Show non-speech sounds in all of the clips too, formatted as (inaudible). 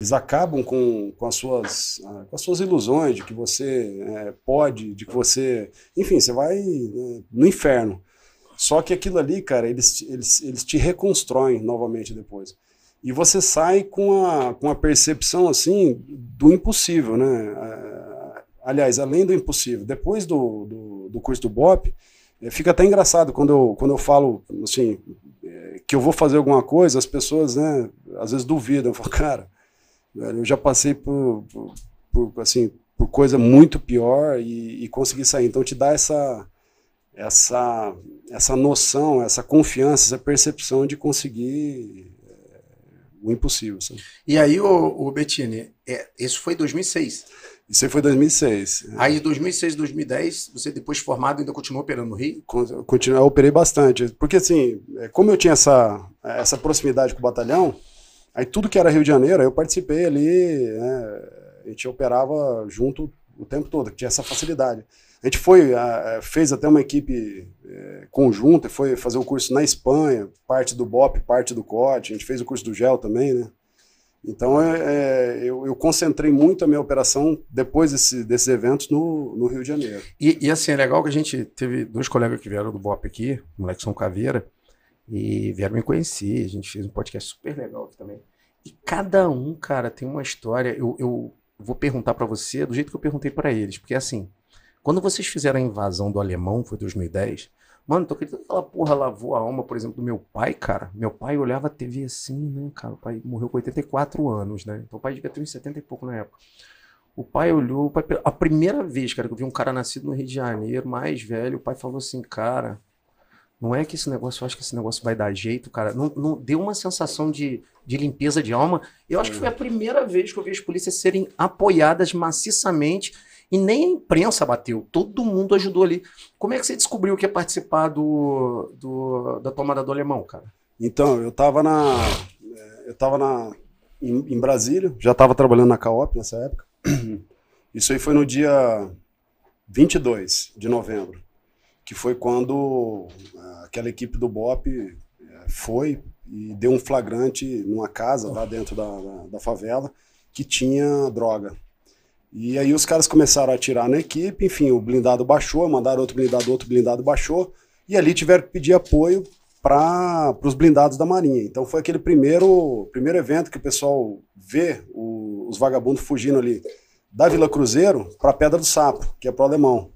eles acabam com, com, as suas, ah, com as suas ilusões de que você é, pode, de que você. Enfim, você vai né, no inferno. Só que aquilo ali, cara, eles, eles, eles te reconstroem novamente depois. E você sai com a, com a percepção, assim, do impossível, né? Ah, aliás, além do impossível. Depois do, do, do curso do BOP, eh, fica até engraçado quando eu, quando eu falo, assim, eh, que eu vou fazer alguma coisa, as pessoas, né, às vezes duvidam. Eu (laughs) falo, cara eu já passei por, por, por assim, por coisa muito pior e, e consegui sair. Então te dá essa, essa, essa noção, essa confiança, essa percepção de conseguir eh, o impossível. Sabe? E aí, o, o Bettini, é, isso foi 2006? Isso aí foi 2006. É. Aí, 2006, 2010, você depois formado ainda continuou operando no Rio? Continuo, eu operei bastante. Porque, assim, é, como eu tinha essa, essa proximidade com o batalhão, Aí tudo que era Rio de Janeiro, eu participei ali, né, a gente operava junto o tempo todo, tinha essa facilidade. A gente foi, a, fez até uma equipe é, conjunta, foi fazer o um curso na Espanha, parte do BOP, parte do COT, a gente fez o curso do GEL também, né? Então é, é, eu, eu, concentrei muito a minha operação depois desse, desses eventos no, no, Rio de Janeiro. E, e, assim, é legal que a gente teve dois colegas que vieram do BOP aqui, o moleque São Caveira, e vieram me conhecer, a gente fez um podcast super legal aqui também. E cada um, cara, tem uma história. Eu, eu vou perguntar para você do jeito que eu perguntei para eles, porque assim, quando vocês fizeram a invasão do alemão, foi 2010, mano, tô acreditando que aquela porra lavou a alma, por exemplo, do meu pai, cara. Meu pai olhava a TV assim, né, cara? O pai morreu com 84 anos, né? Então o pai devia ter uns 70 e pouco na época. O pai olhou, o pai, a primeira vez, cara, que eu vi um cara nascido no Rio de Janeiro, mais velho, o pai falou assim, cara, não é que esse negócio, eu acho que esse negócio vai dar jeito, cara. Não, não deu uma sensação de, de limpeza de alma. Eu acho que foi a primeira vez que eu vi as polícias serem apoiadas maciçamente e nem a imprensa bateu. Todo mundo ajudou ali. Como é que você descobriu que ia participar do, do da tomada do alemão, cara? Então, eu tava na. Eh, eu tava na. Em, em Brasília, já tava trabalhando na Caop nessa época. (clears throat) Isso aí foi no dia 22 de novembro que foi quando ah, aquela equipe do BOP eh, foi e deu um flagrante numa casa lá dentro da, da, da favela que tinha droga. E aí os caras começaram a atirar na equipe, enfim, o blindado baixou, mandaram outro blindado, outro blindado baixou, e ali tiveram que pedir apoio para os blindados da Marinha. Então foi aquele primeiro, primeiro evento que o pessoal vê o, os vagabundos fugindo ali da Vila Cruzeiro para Pedra do Sapo, que é pro alemão.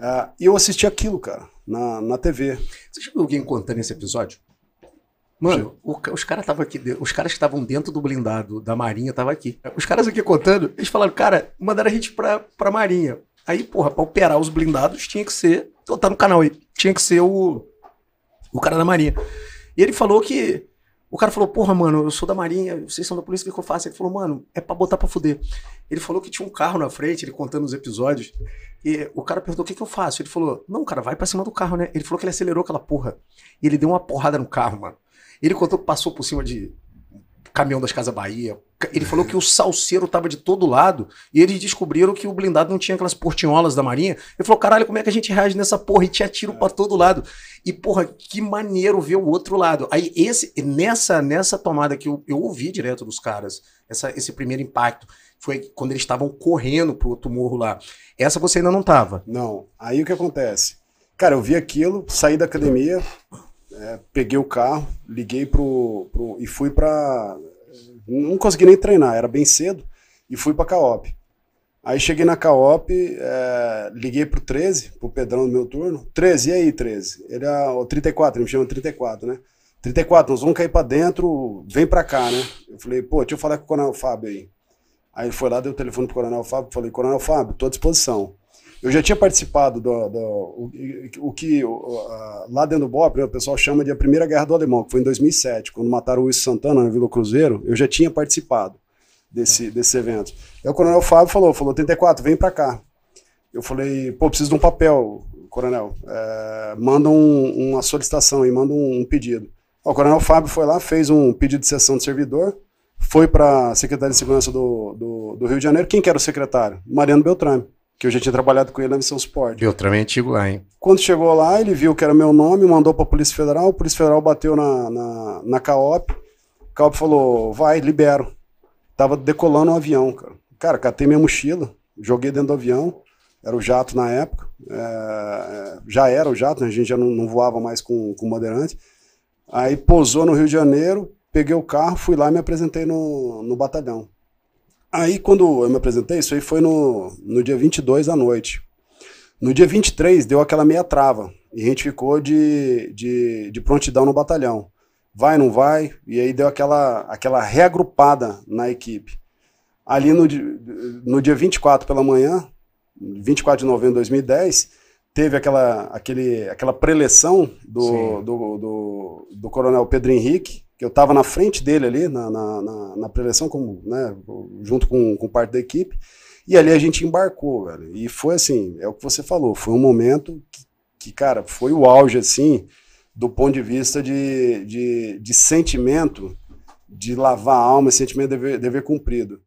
Uh, e eu assisti aquilo, cara, na, na TV. Você já viu alguém contando esse episódio? Mano, o, os caras estavam aqui, os caras que estavam dentro do blindado da Marinha estavam aqui. Os caras aqui contando, eles falaram, cara, mandaram a gente pra, pra Marinha. Aí, porra, pra operar os blindados tinha que ser. Tá no canal aí, tinha que ser o, o cara da Marinha. E ele falou que o cara falou, porra, mano, eu sou da Marinha, vocês são da polícia, o que eu faço? Ele falou, mano, é pra botar pra fuder. Ele falou que tinha um carro na frente, ele contando os episódios. E o cara perguntou, o que que eu faço? Ele falou, não, cara, vai pra cima do carro, né? Ele falou que ele acelerou aquela porra. E ele deu uma porrada no carro, mano. Ele contou que passou por cima de caminhão das Casas Bahia. Ele falou que o salseiro tava de todo lado e eles descobriram que o blindado não tinha aquelas portinholas da Marinha. Ele falou: caralho, como é que a gente reage nessa porra? E tinha tiro pra todo lado. E, porra, que maneiro ver o outro lado. Aí, esse, nessa, nessa tomada que eu, eu ouvi direto dos caras, essa, esse primeiro impacto, foi quando eles estavam correndo pro outro morro lá. Essa você ainda não tava. Não. Aí o que acontece? Cara, eu vi aquilo, saí da academia, é, peguei o carro, liguei pro, pro e fui para não consegui nem treinar, era bem cedo e fui para Caop. Aí cheguei na Caop, é, liguei pro 13, pro Pedrão do meu turno. 13, e aí, 13? Ele é o 34, ele me chama 34, né? 34, nós vamos cair para dentro, vem para cá, né? Eu falei, pô, deixa eu falar com o Coronel Fábio aí. Aí ele foi lá, deu o telefone pro Coronel Fábio, falei, Coronel Fábio, tô à disposição. Eu já tinha participado do, do o, o, que lá dentro do BOP né, o pessoal chama de a Primeira Guerra do Alemão, que foi em 2007, quando mataram o Wilson Santana na Vila Cruzeiro. Eu já tinha participado desse, desse evento. Aí o Coronel Fábio falou, falou, 34 vem para cá. Eu falei, pô, preciso de um papel, Coronel. É, manda um, uma solicitação e manda um, um pedido. O Coronel Fábio foi lá, fez um pedido de sessão de servidor, foi para a Secretaria de Segurança do, do, do, Rio de Janeiro. Quem que era o secretário? Mariano Beltrame que eu já tinha trabalhado com ele na Missão Sport. Eu também antigo lá, hein? Quando chegou lá, ele viu que era meu nome, mandou para a Polícia Federal, a Polícia Federal bateu na, na, na CAOP, a CAOP falou, vai, libero. Tava decolando um avião, cara. Cara, catei minha mochila, joguei dentro do avião, era o jato na época, é, é já era o jato, né? a gente já não, não voava mais com, com moderante. Aí pousou no Rio de Janeiro, peguei o carro, fui lá e me apresentei no, no batalhão. Aí, quando eu me apresentei, isso aí foi no, no dia 22 à noite. No dia 23, deu aquela meia trava. E a gente ficou de, de, de prontidão no batalhão. Vai, não vai? E aí deu aquela, aquela reagrupada na equipe. Ali no, no dia 24 pela manhã, 24 de novembro de 2010, teve aquela, aquele, aquela preleção do, do, do, do, coronel Pedro Henrique, que eu estava na frente dele ali, na, na, na, na preleção, como, né, junto com, com parte da equipe, e ali a gente embarcou, velho. E foi assim, é o que você falou, foi um momento que, que cara, foi o auge, assim, do ponto de vista de, de, de sentimento, de lavar a alma, sentimento de dever, dever cumprido.